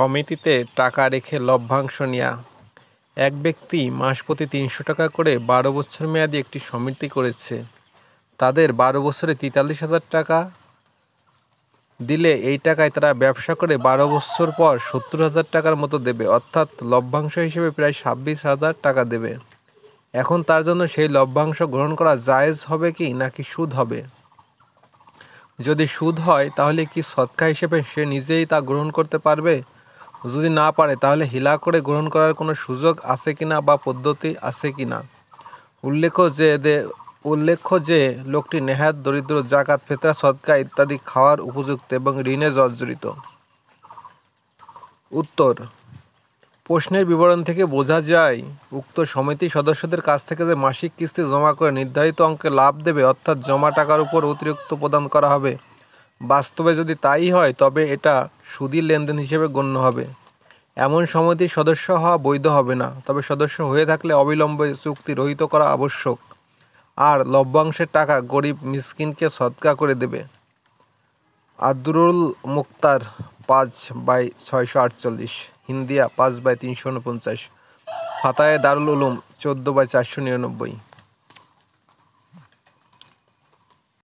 সমিতিতে টাকা রেখে লভ্যাংশ নেয়া এক ব্যক্তি মাস প্রতি তিনশো টাকা করে বারো বছর মেয়াদি একটি সমিতি করেছে তাদের বারো বছরে তেতাল্লিশ হাজার টাকা দিলে এই টাকায় তারা ব্যবসা করে বারো বছর পর সত্তর হাজার টাকার মতো দেবে অর্থাৎ লভ্যাংশ হিসেবে প্রায় ছাব্বিশ হাজার টাকা দেবে এখন তার জন্য সেই লভ্যাংশ গ্রহণ করা জায়েজ হবে কি নাকি সুদ হবে যদি সুদ হয় তাহলে কি সৎকা হিসেবে সে নিজেই তা গ্রহণ করতে পারবে যদি না পারে তাহলে হিলা করে গ্রহণ করার কোনো সুযোগ আছে কিনা বা পদ্ধতি আছে কিনা উল্লেখ্য যে উল্লেখ্য যে লোকটি নেহাত দরিদ্র জাকাত ফেতরা সদকা ইত্যাদি খাওয়ার উপযুক্ত এবং ঋণে জর্জরিত উত্তর প্রশ্নের বিবরণ থেকে বোঝা যায় উক্ত সমিতি সদস্যদের কাছ থেকে যে মাসিক কিস্তি জমা করে নির্ধারিত অঙ্কে লাভ দেবে অর্থাৎ জমা টাকার উপর অতিরিক্ত প্রদান করা হবে বাস্তবে যদি তাই হয় তবে এটা সুদীর লেনদেন হিসেবে গণ্য হবে এমন সমিতির সদস্য হওয়া বৈধ হবে না তবে সদস্য হয়ে থাকলে অবিলম্বে চুক্তি রহিত করা আবশ্যক আর লভ্যাংশের টাকা গরিব মিসকিনকে সৎকা করে দেবে আদরুল মুক্তার পাঁচ বাই ছয়শো আটচল্লিশ হিন্দিয়া পাঁচ বাই তিনশো উনপঞ্চাশ ফাতায়ে দারুল উলুম চোদ্দো বাই চারশো নিরানব্বই